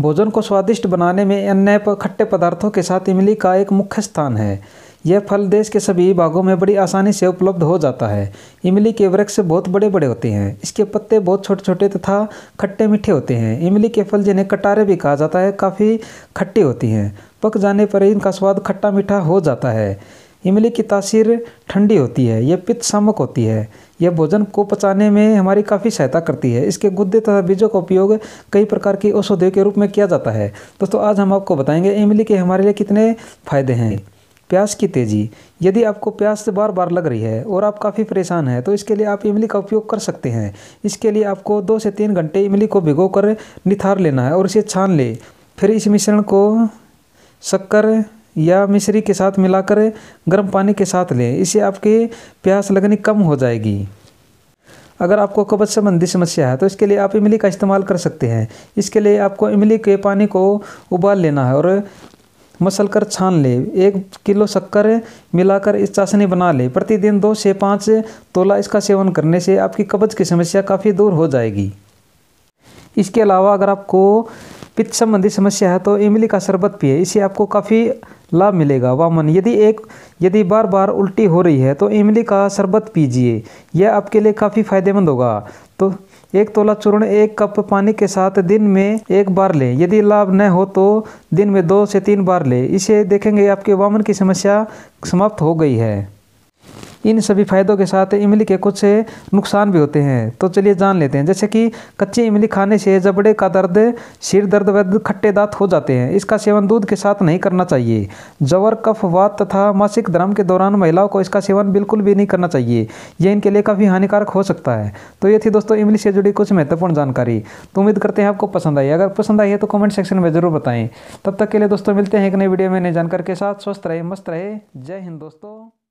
भोजन को स्वादिष्ट बनाने में अन्य खट्टे पदार्थों के साथ इमली का एक मुख्य स्थान है यह फल देश के सभी भागों में बड़ी आसानी से उपलब्ध हो जाता है इमली के वृक्ष बहुत बड़े बड़े होते हैं इसके पत्ते बहुत छोटे छोटे तथा खट्टे मीठे होते हैं इमली के फल जिन्हें कटारे भी कहा जाता है काफ़ी खट्टी होती हैं पक जाने पर इनका स्वाद खट्टा मीठा हो जाता है इमली की तासीर ठंडी होती है यह पित्त शामक होती है यह भोजन को पचाने में हमारी काफ़ी सहायता करती है इसके गुद्दे तथा बीजों का उपयोग कई प्रकार की औषधियों के रूप में किया जाता है दोस्तों आज हम आपको बताएंगे इमली के हमारे लिए कितने फ़ायदे हैं प्यास की तेज़ी यदि आपको प्यास से बार बार लग रही है और आप काफ़ी परेशान हैं तो इसके लिए आप इमली का उपयोग कर सकते हैं इसके लिए आपको दो से तीन घंटे इमली को भिगो कर निथार लेना है और इसे छान ले फिर इस मिश्रण को शक्कर या मिश्री के साथ मिलाकर गर्म पानी के साथ लें इससे आपके प्यास लगनी कम हो जाएगी अगर आपको कब्ज संबंधी समस्या है तो इसके लिए आप इमली का इस्तेमाल कर सकते हैं इसके लिए आपको इमली के पानी को उबाल लेना है और मसल कर छान ले एक किलो शक्कर मिलाकर इस चाशनी बना ले प्रतिदिन दो से पाँच तोला इसका सेवन करने से आपकी कब्ज की समस्या काफ़ी दूर हो जाएगी इसके अलावा अगर आपको पित्त संबंधी समस्या है तो इमली का शरबत पिए इससे आपको काफ़ी लाभ मिलेगा वामन यदि एक यदि बार बार उल्टी हो रही है तो इमली का शरबत पीजिए यह आपके लिए काफ़ी फायदेमंद होगा तो एक तोला चूर्ण एक कप पानी के साथ दिन में एक बार लें यदि लाभ न हो तो दिन में दो से तीन बार लें इसे देखेंगे आपके वामन की समस्या समाप्त हो गई है इन सभी फ़ायदों के साथ इमली के कुछ नुकसान भी होते हैं तो चलिए जान लेते हैं जैसे कि कच्ची इमली खाने से जबड़े का दर्द सिर दर्द व खट्टे दांत हो जाते हैं इसका सेवन दूध के साथ नहीं करना चाहिए जवर कफ वात तथा मासिक धर्म के दौरान महिलाओं को इसका सेवन बिल्कुल भी नहीं करना चाहिए यह इनके लिए काफ़ी हानिकारक हो सकता है तो ये थी दोस्तों इमली से जुड़ी कुछ महत्वपूर्ण जानकारी तो उम्मीद करते हैं आपको पसंद आई अगर पसंद आई है तो कॉमेंट सेक्शन में ज़रूर बताएं तब तक के लिए दोस्तों मिलते हैं एक नई वीडियो में नई जानकारी के साथ स्वस्थ रहे मस्त रहे जय हिंद दोस्तों